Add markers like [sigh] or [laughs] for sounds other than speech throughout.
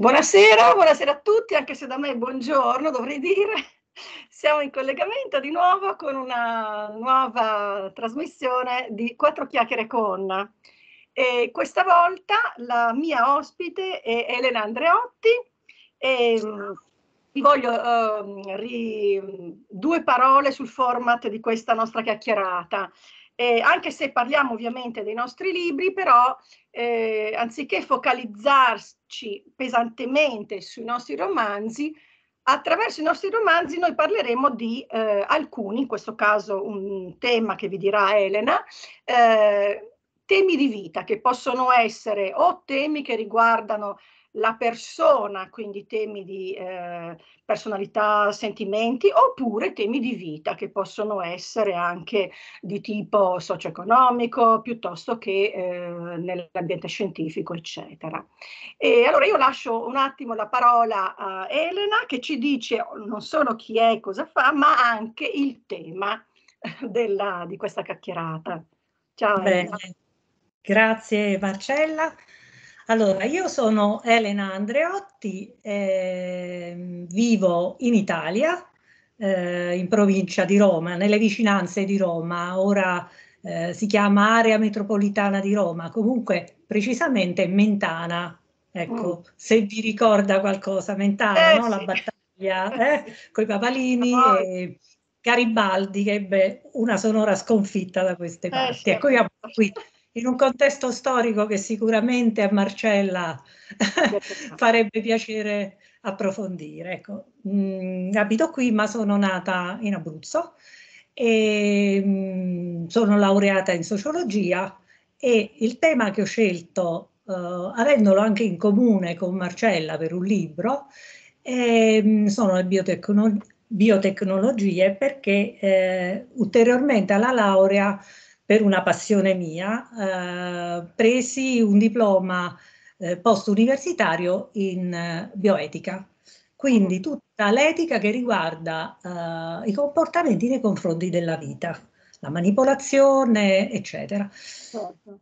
Buonasera, buonasera a tutti, anche se da me buongiorno dovrei dire. [laughs] Siamo in collegamento di nuovo con una nuova trasmissione di Quattro Chiacchiere con. E questa volta la mia ospite è Elena Andreotti e mm, vi voglio uh, ri, due parole sul format di questa nostra chiacchierata. Eh, anche se parliamo ovviamente dei nostri libri, però eh, anziché focalizzarsi basarci pesantemente sui nostri romanzi, attraverso i nostri romanzi noi parleremo di eh, alcuni, in questo caso un tema che vi dirà Elena, eh, temi di vita che possono essere o temi che riguardano la persona, quindi temi di eh, personalità, sentimenti, oppure temi di vita che possono essere anche di tipo socio-economico piuttosto che eh, nell'ambiente scientifico, eccetera. E allora io lascio un attimo la parola a Elena che ci dice non solo chi è e cosa fa, ma anche il tema della, di questa chiacchierata. Ciao. Bene. Elena. Grazie Marcella. Allora, io sono Elena Andreotti, eh, vivo in Italia, eh, in provincia di Roma, nelle vicinanze di Roma, ora eh, si chiama area metropolitana di Roma, comunque precisamente Mentana. Ecco, mm. se vi ricorda qualcosa, Mentana, eh, no? la sì. battaglia [laughs] eh? con i papalini oh. e Garibaldi che ebbe una sonora sconfitta da queste eh, parti. Ecco, io qui in un contesto storico che sicuramente a Marcella [laughs] farebbe piacere approfondire. Ecco. Mm, abito qui ma sono nata in Abruzzo e mm, sono laureata in sociologia e il tema che ho scelto, eh, avendolo anche in comune con Marcella per un libro, eh, sono le biotecno biotecnologie perché eh, ulteriormente alla laurea per una passione mia, eh, presi un diploma eh, post-universitario in eh, bioetica. Quindi mm. tutta l'etica che riguarda eh, i comportamenti nei confronti della vita, la manipolazione, eccetera. Certo.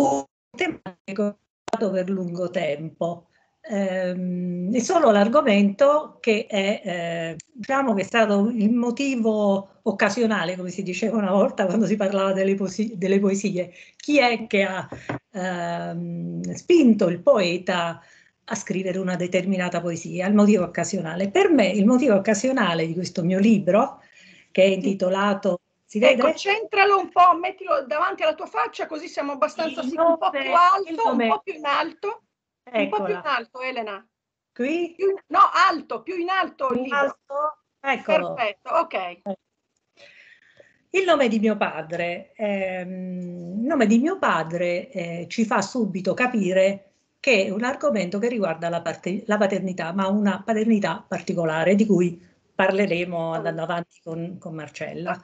Un tema che ho fatto per lungo tempo, ehm, è solo l'argomento che è, eh, diciamo che è stato il motivo occasionale, come si diceva una volta quando si parlava delle, poesie. Delle poesie. Chi è che ha ehm, spinto il poeta a scrivere una determinata poesia, il motivo occasionale. Per me il motivo occasionale di questo mio libro, che è intitolato si vede? Ecco, centralo un po', mettilo davanti alla tua faccia così siamo abbastanza sì, un po' più alto, un po' più in alto. Eccola. Un po' più in alto, Elena. Qui? Più, no, alto, più in alto il libro. Alto? Ecco. Perfetto, ok. Il nome di mio padre. Eh, il nome di mio padre eh, ci fa subito capire che è un argomento che riguarda la, parte, la paternità, ma una paternità particolare di cui parleremo andando avanti con, con Marcella.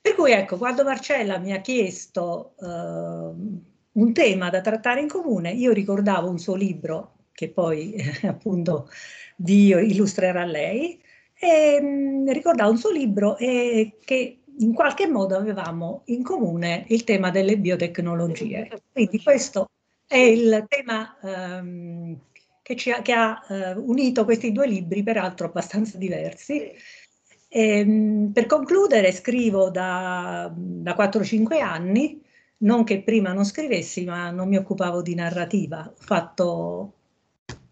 Per cui ecco, quando Marcella mi ha chiesto eh, un tema da trattare in comune. Io ricordavo un suo libro, che poi eh, [laughs] appunto Dio illustrerà lei, e, mh, mm, ricordavo un suo libro e che in qualche modo avevamo in comune il tema delle biotecnologie. Quindi questo è il tema ehm, che, ha, che ha eh, unito questi due libri, peraltro abbastanza diversi. E, ehm, mh, per concludere, scrivo da, da 4-5 anni non che prima non scrivessi, ma non mi occupavo di narrativa, ho, fatto,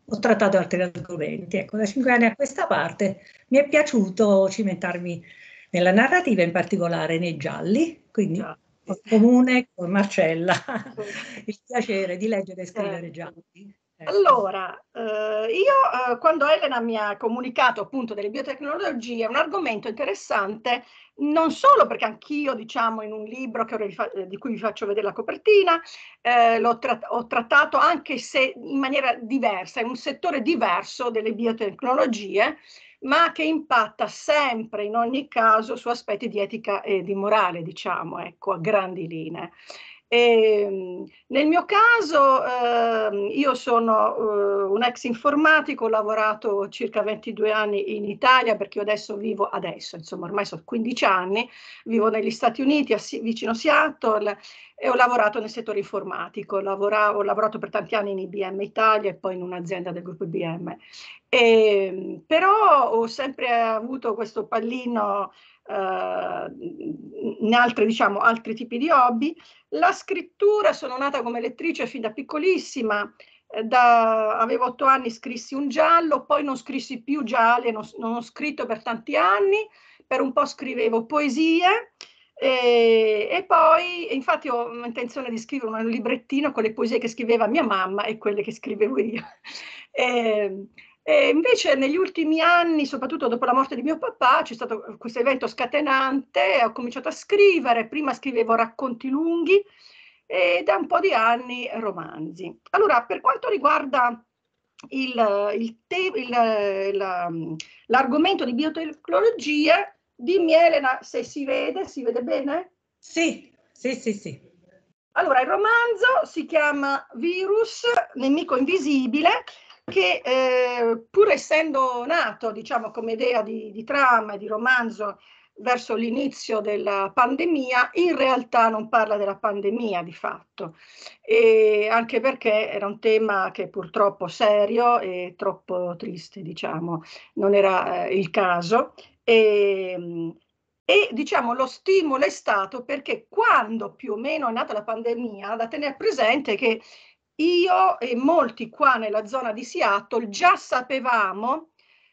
ho trattato altri argomenti. Ecco, da cinque anni a questa parte mi è piaciuto cimentarmi nella narrativa, in particolare nei gialli, quindi ah. comune con Marcella [laughs] il piacere di leggere e scrivere certo. gialli. Ecco. Allora, eh, io eh, quando Elena mi ha comunicato appunto delle biotecnologie, è un argomento interessante, non solo perché anch'io, diciamo, in un libro che, eh, di cui vi faccio vedere la copertina, eh, l'ho tra- ho trattato anche se in maniera diversa, è un settore diverso delle biotecnologie, ma che impatta sempre, in ogni caso, su aspetti di etica e di morale, diciamo, ecco, a grandi linee. E, ehm, nel mio caso eh, io sono eh, un ex informatico, ho lavorato circa 22 anni in Italia perché io adesso vivo, adesso insomma ormai sono 15 anni, vivo negli Stati Uniti a, vicino Seattle e ho lavorato nel settore informatico, lavoravo, ho lavorato per tanti anni in IBM Italia e poi in un'azienda del gruppo IBM. E, ehm, però ho sempre avuto questo pallino eh, in altre, diciamo, altri tipi di hobby. La scrittura, sono nata come lettrice fin da piccolissima, eh, da, avevo otto anni scrissi un giallo, poi non scrissi più gialli, non, non ho scritto per tanti anni, per un po' scrivevo poesie e, e poi infatti ho intenzione di scrivere un librettino con le poesie che scriveva mia mamma e quelle che scrivevo io. [laughs] E, ehm, e invece negli ultimi anni, soprattutto dopo la morte di mio papà, c'è stato questo evento scatenante, ho cominciato a scrivere, prima scrivevo racconti lunghi e da un po' di anni romanzi. Allora, per quanto riguarda il, il te, il, la, um, l'argomento di biotecnologia, dimmi Elena se si vede, si vede bene? Sì, sì, sì, sì. Allora, il romanzo si chiama Virus, nemico invisibile che eh, pur essendo nato, diciamo, come idea di, di trama e di romanzo verso l'inizio della pandemia, in realtà non parla della pandemia di fatto, e anche perché era un tema che purtroppo serio e troppo triste, diciamo, non era eh, il caso. E, ehm, e diciamo lo stimolo è stato perché quando più o meno è nata la pandemia, da tenere presente che io e molti qua nella zona di Seattle già sapevamo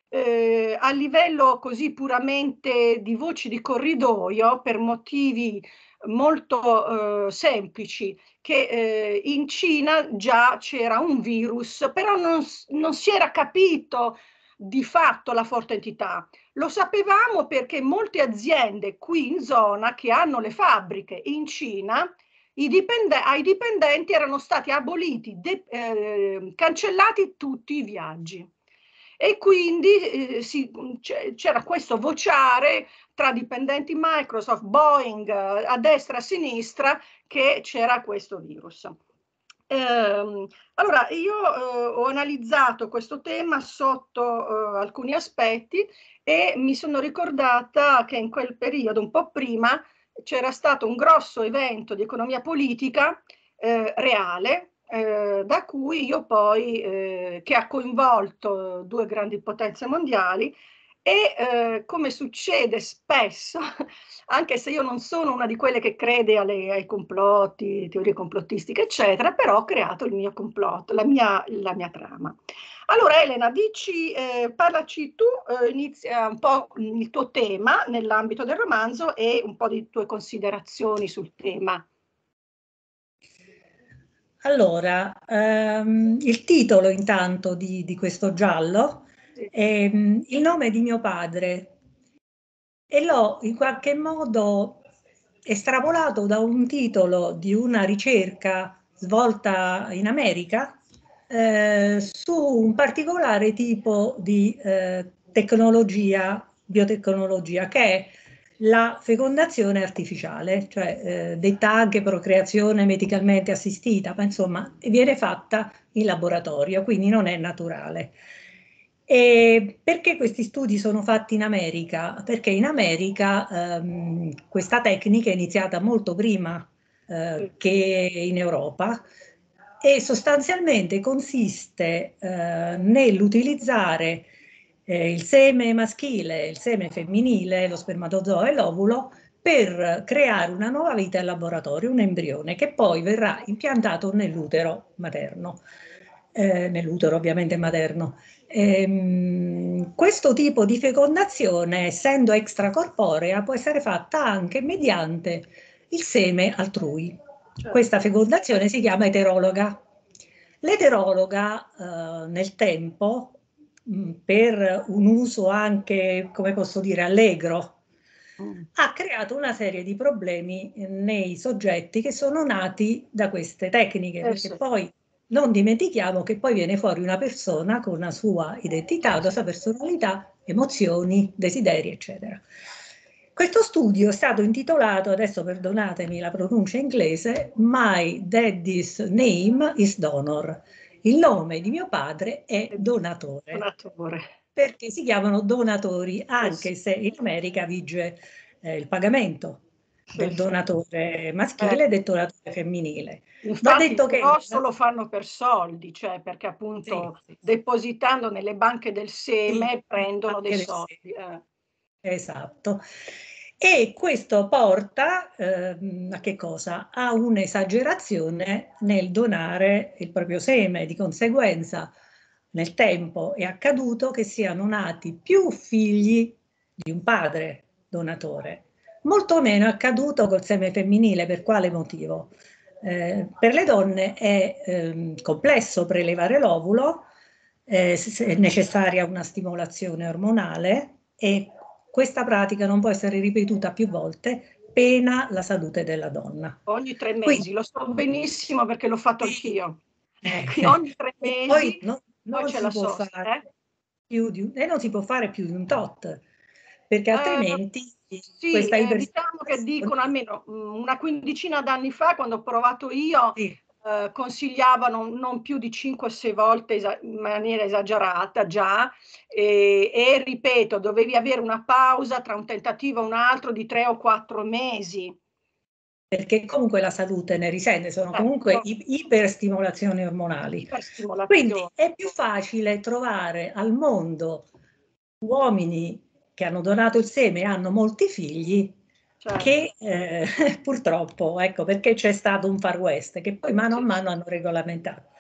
eh, a livello così puramente di voci di corridoio per motivi molto eh, semplici che eh, in Cina già c'era un virus però non, non si era capito di fatto la forte entità lo sapevamo perché molte aziende qui in zona che hanno le fabbriche in Cina i dipende- ai dipendenti erano stati aboliti, de- eh, cancellati tutti i viaggi. E quindi eh, si, c'era questo vociare tra dipendenti Microsoft, Boeing, a destra e a sinistra, che c'era questo virus. Eh, allora, io eh, ho analizzato questo tema sotto eh, alcuni aspetti e mi sono ricordata che in quel periodo, un po' prima, c'era stato un grosso evento di economia politica eh, reale, eh, da cui io poi, eh, che ha coinvolto due grandi potenze mondiali, e eh, come succede spesso, [laughs] anche se io non sono una di quelle che crede alle, ai complotti, teorie complottistiche, eccetera, però ho creato il mio complotto, la mia, la mia trama. Allora Elena, dici, eh, parlaci tu, eh, inizia un po' il tuo tema nell'ambito del romanzo e un po' di tue considerazioni sul tema. Allora, ehm, il titolo intanto di, di questo giallo è mm, Il nome di mio padre e l'ho in qualche modo estrapolato da un titolo di una ricerca svolta in America eh, su un particolare tipo di eh, tecnologia, biotecnologia, che è la fecondazione artificiale, cioè eh, detta anche procreazione medicalmente assistita, ma insomma viene fatta in laboratorio, quindi non è naturale. E perché questi studi sono fatti in America? Perché in America ehm, questa tecnica è iniziata molto prima eh, che in Europa e sostanzialmente consiste eh, nell'utilizzare eh, il seme maschile, il seme femminile, lo spermatozoo e l'ovulo per creare una nuova vita in laboratorio, un embrione che poi verrà impiantato nell'utero materno, eh, nell'utero ovviamente materno. Ehm, questo tipo di fecondazione, essendo extracorporea, può essere fatta anche mediante il seme altrui. Certo. Questa fecondazione si chiama eterologa. L'eterologa eh, nel tempo, mm, per un uso anche, come posso dire, allegro, mm. ha creato una serie di problemi nei soggetti che sono nati da queste tecniche, eh, perché poi non dimentichiamo che poi viene fuori una persona con la sua identità, la sua personalità, emozioni, desideri, eccetera. Questo studio è stato intitolato, adesso perdonatemi la pronuncia inglese, My Daddy's Name is Donor. Il nome di mio padre è donatore. Donatore. Perché si chiamano donatori, anche se in America vige eh, il pagamento del donatore maschile e eh. del donatore femminile. Infatti, Va detto che grosso lo fanno per soldi, cioè perché appunto sì, sì, sì. depositando nelle banche del seme prendono dei soldi. Eh. Esatto. E questo porta eh, a che cosa? A un'esagerazione nel donare il proprio seme, di conseguenza nel tempo è accaduto che siano nati più figli di un padre donatore. Molto meno è accaduto col seme femminile, per quale motivo? Eh, per le donne è eh, complesso prelevare l'ovulo, eh, è necessaria una stimolazione ormonale e questa pratica non può essere ripetuta più volte, pena la salute della donna. Ogni tre mesi, Quindi, lo so benissimo perché l'ho fatto anch'io. Eh, ogni tre mesi poi, no, non, ce la so fare eh? più di un, e eh, non si può fare più di un tot, perché eh, altrimenti... Eh, sì, questa eh, diciamo che dicono almeno mm, una quindicina d'anni fa, quando ho provato io, sì. Eh, consigliavano non più di 5-6 volte esa- in maniera esagerata già e, e, ripeto, dovevi avere una pausa tra un tentativo e un altro di 3 o 4 mesi. Perché comunque la salute ne risente, sono certo. comunque i- iperstimolazioni ormonali. Iperstimolazioni. Quindi è più facile trovare al mondo uomini che hanno donato il seme e hanno molti figli cioè. che eh, [laughs] purtroppo, ecco perché c'è stato un far west che poi mano a mano hanno regolamentato.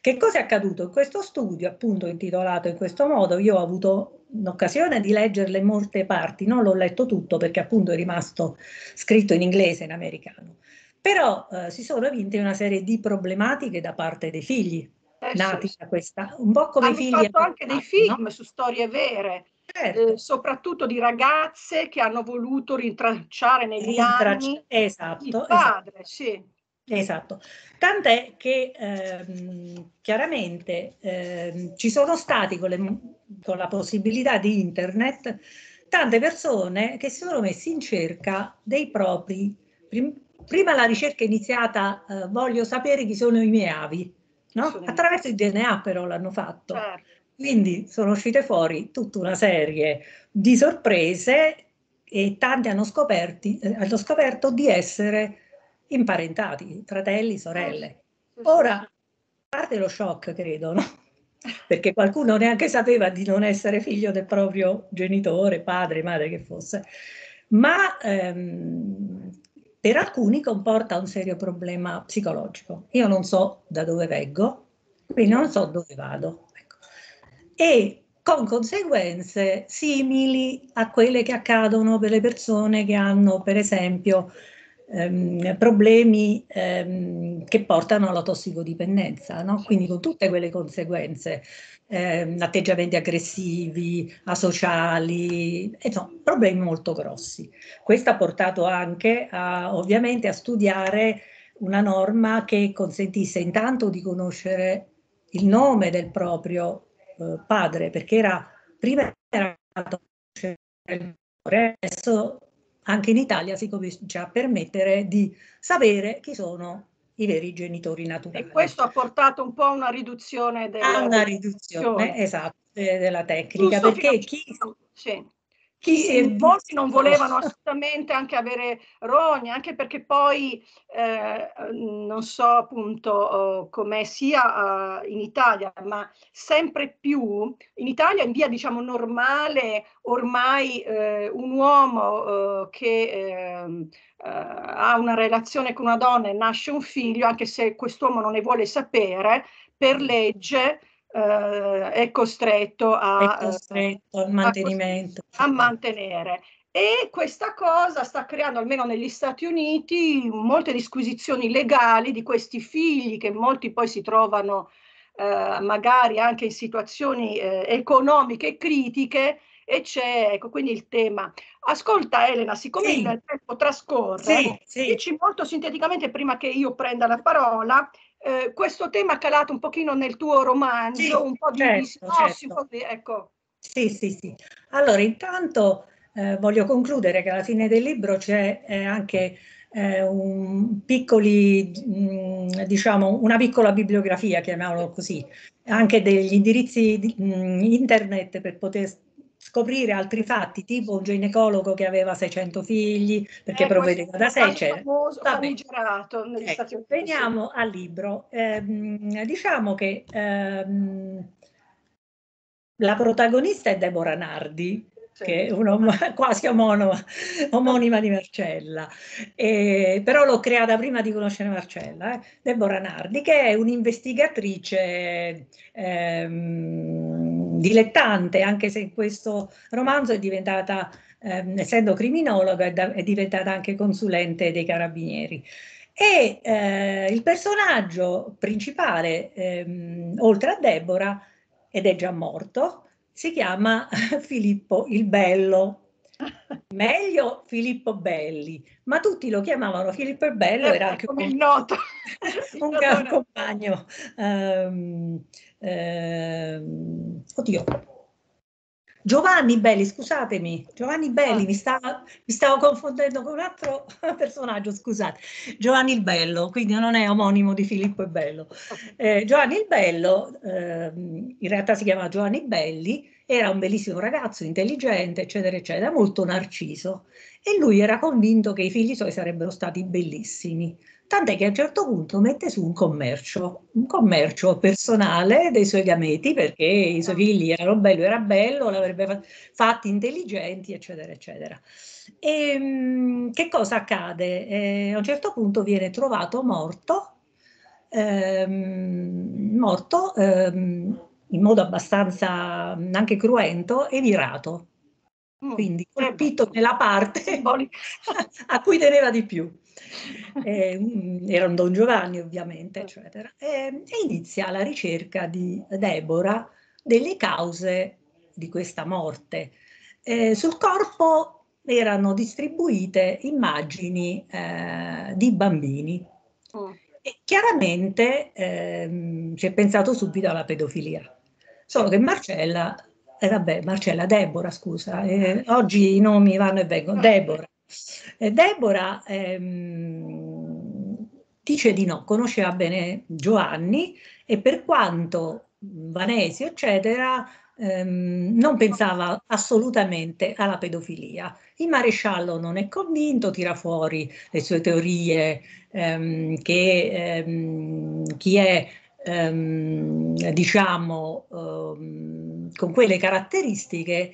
Che cosa è accaduto? In questo studio, appunto intitolato in questo modo, io ho avuto l'occasione di leggerle molte parti, non l'ho letto tutto perché appunto è rimasto scritto in inglese, in americano, però eh, si sono vinte una serie di problematiche da parte dei figli, eh, nati sì, da questa, un po' come Hanno figli... Hanno fatto anche dei film no? su storie vere, Certo. Eh, soprattutto di ragazze che hanno voluto rintracciare negli Rintracci- anni esatto, il esatto. padre, esatto. sì. Esatto, tant'è che ehm, chiaramente ehm, ci sono stati con, le, con, la possibilità di internet tante persone che si sono messe in cerca dei propri, prim, prima la ricerca è iniziata, eh, voglio sapere chi sono i miei avi, no? attraverso il DNA però l'hanno fatto. Certo. Quindi sono uscite fuori tutta una serie di sorprese e tanti hanno, scoperti, eh, hanno scoperto di essere imparentati, fratelli, sorelle. Ora, a parte lo shock, credo, no? [laughs] perché qualcuno neanche sapeva di non essere figlio del proprio genitore, padre, madre che fosse, ma ehm, per alcuni comporta un serio problema psicologico. Io non so da dove vengo, quindi non so dove vado e con conseguenze simili a quelle che accadono per le persone che hanno, per esempio, ehm, problemi ehm, che portano alla tossicodipendenza, no? quindi con tutte quelle conseguenze, ehm, atteggiamenti aggressivi, asociali, insomma, problemi molto grossi. Questo ha portato anche a, ovviamente a studiare una norma che consentisse intanto di conoscere il nome del proprio eh, padre, perché era prima era adesso anche in Italia si comincia a permettere di sapere chi sono i veri genitori naturali. E questo ha portato un po' a una riduzione della a una riduzione, riduzione. esatto, della tecnica, Giusto perché chi, sì chi, sì. Eh, molti non [laughs] volevano assolutamente anche avere Rogna, anche perché poi eh, mm, non so appunto uh, com'è sia uh, in Italia, ma sempre più in Italia in via diciamo normale ormai uh, un uomo oh, che ehm, ha una relazione con una donna e nasce un figlio, anche se quest'uomo non ne vuole sapere, per mm. legge eh, è costretto, a, è costretto al eh, mantenimento. A, a mantenere. E questa cosa sta creando, almeno negli Stati Uniti, molte disquisizioni legali di questi figli che molti poi si trovano eh, magari anche in situazioni eh, economiche critiche e c'è, ecco, quindi il tema. Ascolta Elena, siccome sì. il tempo trascorre, sì, sì. dici molto sinteticamente prima che io prenda la parola, eh, questo tema è calato un pochino nel tuo romanzo, sì, un po' di certo, discorso, certo. ecco. Sì, sì, sì. Allora, intanto eh, voglio concludere che alla fine del libro c'è eh, anche eh, un piccoli, mh, mm, diciamo, una piccola bibliografia, chiamiamolo così, anche degli indirizzi di, mh, mm, internet per poter scoprire altri fatti, tipo un ginecologo che aveva 600 figli perché eh, provvedeva da sé. Cioè, ecco, Stati Uniti. veniamo al libro. Eh, diciamo che ehm, la protagonista è Deborah Nardi, che è un, [laughs] quasi omonoma, omonima di Marcella, eh, però l'ho creata prima di conoscere Marcella, eh, Deborah Nardi, che è un'investigatrice ehm, dilettante, anche se in questo romanzo è diventata, ehm, essendo criminologa, è, da, è, diventata anche consulente dei carabinieri. E eh, il personaggio principale, ehm, oltre a Deborah, ed è già morto, si chiama [laughs] Filippo il Bello. Meglio Filippo Belli, ma tutti lo chiamavano Filippo il Bello, era eh, anche un, noto. [laughs] un, un compagno um, eh, oddio, Giovanni Belli, scusatemi, Giovanni Belli, ah. mi, stava, mi, stavo confondendo con un altro [laughs] personaggio, scusate, Giovanni il Bello, quindi non è omonimo di Filippo il Bello. Ah. Eh, Giovanni il Bello, eh, in realtà si chiama Giovanni Belli, era un bellissimo ragazzo, intelligente, eccetera, eccetera, molto narciso. E lui era convinto che i figli suoi sarebbero stati bellissimi. Tant'è che a un certo punto mette su un commercio, un commercio personale dei suoi gameti, perché i suoi ah. figli erano belli, era bello, l'avrebbe fatti intelligenti, eccetera, eccetera. E ehm, che cosa accade? Eh, a un certo punto viene trovato morto, ehm, morto ehm, in modo abbastanza anche cruento e virato. Mm, Quindi eh colpito nella parte [laughs] a cui teneva di più. Eh, mm, era un Don Giovanni ovviamente, certo. eccetera. E, e inizia la ricerca di Deborah delle cause di questa morte. Eh, sul corpo erano distribuite immagini eh, di bambini. Mm. E chiaramente eh, si è pensato subito alla pedofilia solo che Marcella, eh, vabbè, Marcella, Debora, scusa, eh, oggi i nomi vanno e vengono, Debora, Eh, Deborah ehm, dice di no, conosceva bene Giovanni e per quanto Vanesi, eccetera, ehm, non pensava assolutamente alla pedofilia. Il maresciallo non è convinto, tira fuori le sue teorie ehm, che ehm, chi è ehm, diciamo, ehm, con quelle caratteristiche,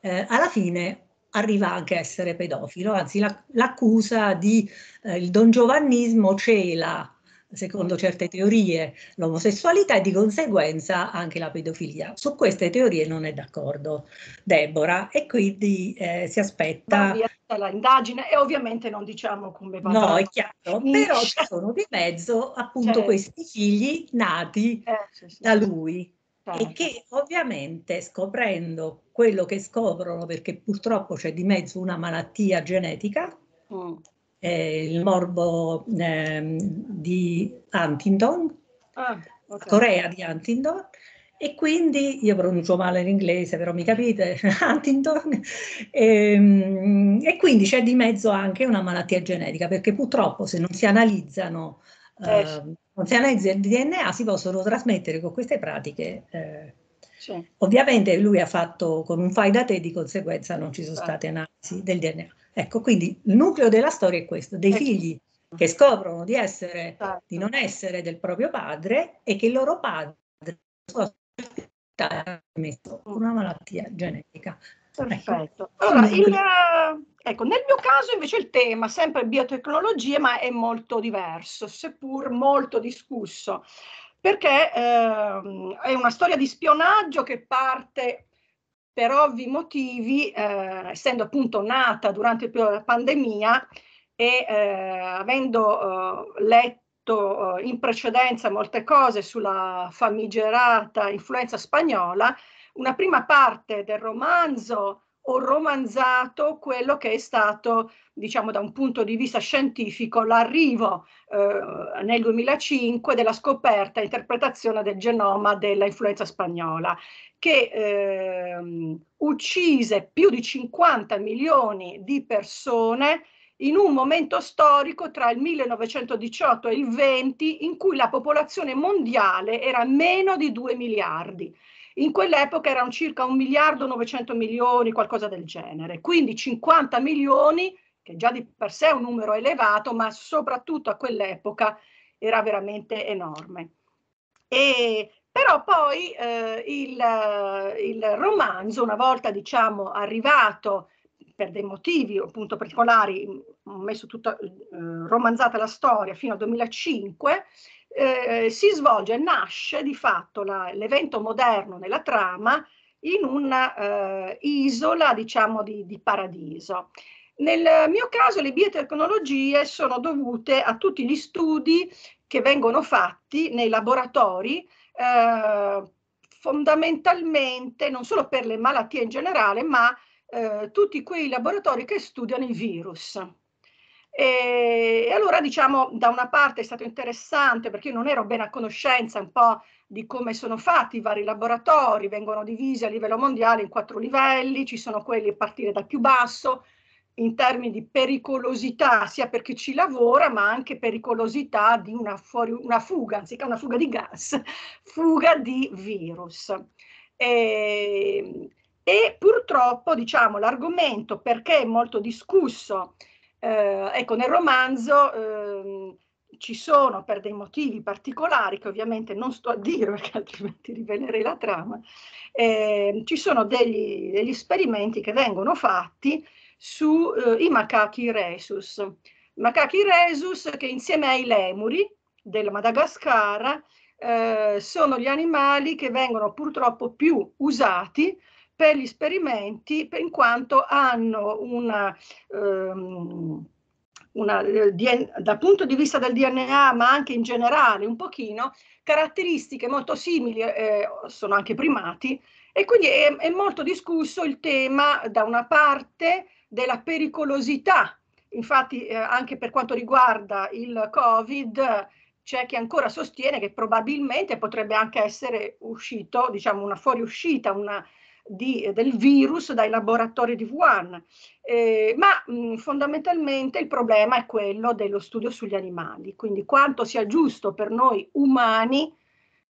eh, alla fine arriva anche a essere pedofilo, anzi la, l'accusa di eh, il dongiovannismo cela secondo certe teorie, l'omosessualità e di conseguenza anche la pedofilia. Su queste teorie non è d'accordo Deborah e quindi eh, si aspetta... L'indagine e ovviamente non diciamo come va. No, è chiaro, però ci certo sono di mezzo appunto certo. questi figli nati eh, sì, sì. da lui certo. e che ovviamente scoprendo quello che scoprono, perché purtroppo c'è di mezzo una malattia genetica, mm eh, il morbo eh, di Huntington, ah, okay. Corea di Huntington, e quindi io pronuncio male l'inglese, però mi capite, [laughs] Huntington, e, ehm, e, quindi c'è di mezzo anche una malattia genetica, perché purtroppo se non si analizzano, eh, ehm, non si analizza il DNA, si possono trasmettere con queste pratiche. Eh. Ovviamente lui ha fatto con un fai da te, di conseguenza non ci sono ah. state analisi del DNA. Ecco, quindi il nucleo della storia è questo, dei ecco. figli che scoprono di, essere, certo. di non essere del proprio padre e che il loro padre ha messo una malattia genetica. Ecco. Perfetto. Allora, il, ecco, nel mio caso invece il tema, sempre biotecnologie, ma è molto diverso, seppur molto discusso, perché eh, è una storia di spionaggio che parte per ovvi motivi, eh, essendo appunto nata durante il periodo della pandemia e eh, avendo eh, letto eh, in precedenza molte cose sulla famigerata influenza spagnola, una prima parte del romanzo ho romanzato quello che è stato, diciamo da un punto di vista scientifico, l'arrivo eh, nel 2005 della scoperta e interpretazione del genoma della influenza spagnola, che eh, uccise più di 50 milioni di persone in un momento storico tra il 1918 e il 20 in cui la popolazione mondiale era meno di 2 miliardi. In quell'epoca erano circa 1 miliardo 900 milioni, qualcosa del genere. Quindi 50 milioni, che già di per sé è un numero elevato, ma soprattutto a quell'epoca era veramente enorme. E, però poi eh, il, il, romanzo, una volta diciamo arrivato per dei motivi appunto particolari, ho messo tutta eh, romanzata la storia fino al 2005, eh, si svolge, nasce di fatto la, l'evento moderno nella trama in un'isola, eh, diciamo, di, di, paradiso. Nel mio caso le biotecnologie sono dovute a tutti gli studi che vengono fatti nei laboratori eh, fondamentalmente non solo per le malattie in generale, ma eh, tutti quei laboratori che studiano i virus. E, allora diciamo da una parte è stato interessante perché io non ero ben a conoscenza un po' di come sono fatti i vari laboratori, vengono divisi a livello mondiale in quattro livelli, ci sono quelli a partire dal più basso in termini di pericolosità sia per chi ci lavora ma anche pericolosità di una, fuori, una fuga, anziché una fuga di gas, [laughs] fuga di virus. E, ehm, e purtroppo diciamo l'argomento perché è molto discusso eh, ecco, nel romanzo ehm, ci sono per dei motivi particolari, che ovviamente non sto a dire [laughs] perché altrimenti rivelerei la trama, eh, ci sono degli, degli, esperimenti che vengono fatti sui eh, macachi rhesus. Macachi rhesus che insieme ai lemuri del Madagascar eh, sono gli animali che vengono purtroppo più usati per gli sperimenti in quanto hanno una... Um, una, eh, dal punto di vista del DNA, ma anche in generale un pochino, caratteristiche molto simili, eh, sono anche primati, e quindi è, è, molto discusso il tema da una parte della pericolosità, infatti eh, anche per quanto riguarda il Covid c'è chi ancora sostiene che probabilmente potrebbe anche essere uscito, diciamo una fuoriuscita, una, di, del virus dai laboratori di Wuhan, eh, ma mh, mm, fondamentalmente il problema è quello dello studio sugli animali, quindi quanto sia giusto per noi umani,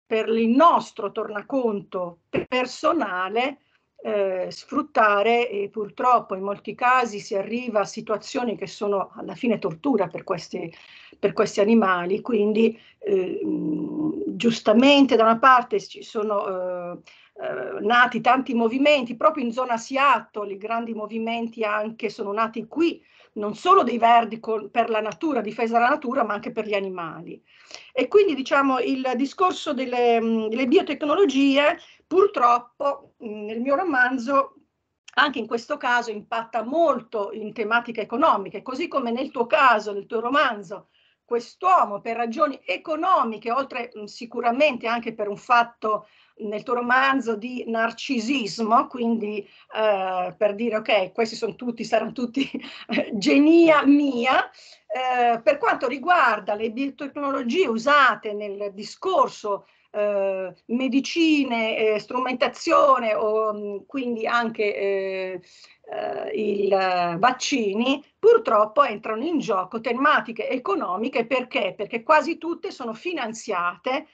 per il nostro tornaconto personale, eh, sfruttare e purtroppo in molti casi si arriva a situazioni che sono alla fine tortura per questi, per questi animali, quindi eh, mm, giustamente da una parte ci sono eh, eh, nati tanti movimenti, proprio in zona Seattle i grandi movimenti anche sono nati qui, non solo dei verdi con, per la natura, difesa della natura, ma anche per gli animali. E quindi diciamo il discorso delle, delle biotecnologie purtroppo nel mio romanzo anche in questo caso impatta molto in tematiche economiche, così come nel tuo caso, nel tuo romanzo, quest'uomo per ragioni economiche, oltre sicuramente anche per un fatto nel tuo romanzo di narcisismo, quindi eh, per dire ok, questi sono tutti, saranno tutti eh, genia mia. Eh, per quanto riguarda le biotecnologie usate nel discorso eh, medicine, eh, strumentazione o mm, quindi anche eh, i vaccini, purtroppo entrano in gioco tematiche economiche perché? Perché quasi tutte sono finanziate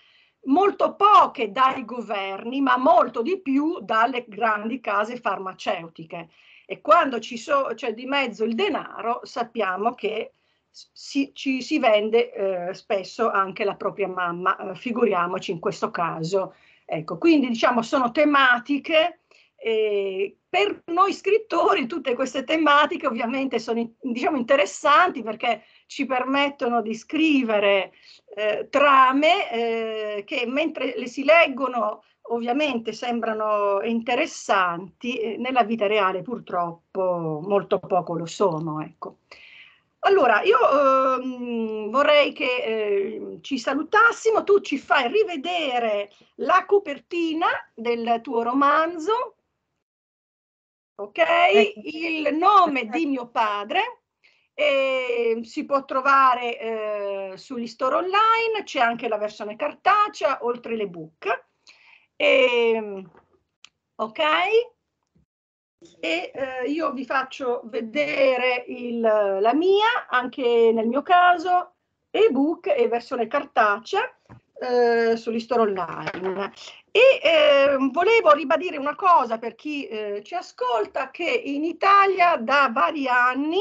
molto poche dai governi, ma molto di più dalle grandi case farmaceutiche. E quando c'è so, cioè di mezzo il denaro, sappiamo che si, ci si vende eh, spesso anche la propria mamma, eh, figuriamoci in questo caso. Ecco, quindi diciamo sono tematiche. E per noi scrittori tutte queste tematiche ovviamente sono diciamo, interessanti perché ci permettono di scrivere eh, trame eh, che mentre le si leggono ovviamente sembrano interessanti, eh, nella vita reale purtroppo molto poco lo sono. Ecco. Allora, io ehm, vorrei che eh, ci salutassimo, tu ci fai rivedere la copertina del tuo romanzo, ok? Ecco. Il nome di mio padre e ehm, si può trovare eh, sugli store online, c'è anche la versione cartacea, oltre le book. E, ehm, ok? E eh, io vi faccio vedere il, la mia, anche nel mio caso, ebook e versione cartacea eh, sugli store online. E eh, volevo ribadire una cosa per chi eh, ci ascolta, che in Italia da vari anni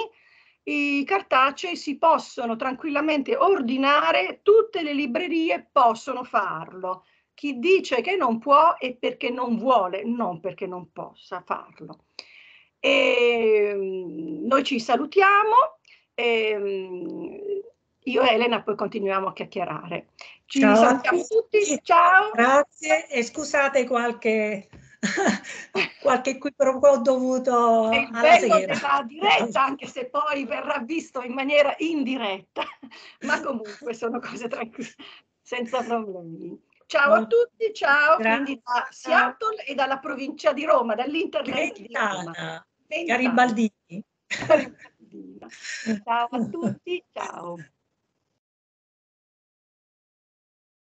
i cartacei si possono tranquillamente ordinare, tutte le librerie possono farlo. Chi dice che non può è perché non vuole, non perché non possa farlo. E ehm, noi ci salutiamo. E ehm, io e Elena poi continuiamo a chiacchierare. Ci ciao. salutiamo tutti, ciao. Grazie e scusate qualche [laughs] qualche qui ho dovuto e alla sera. Sarà diretta anche se poi verrà visto in maniera indiretta, [laughs] ma comunque sono cose senza problemi. Ciao a tutti, ciao, Grazie. quindi da Seattle e dalla provincia di Roma, dall'internet di Roma. Garibaldini. Ciao a tutti, ciao.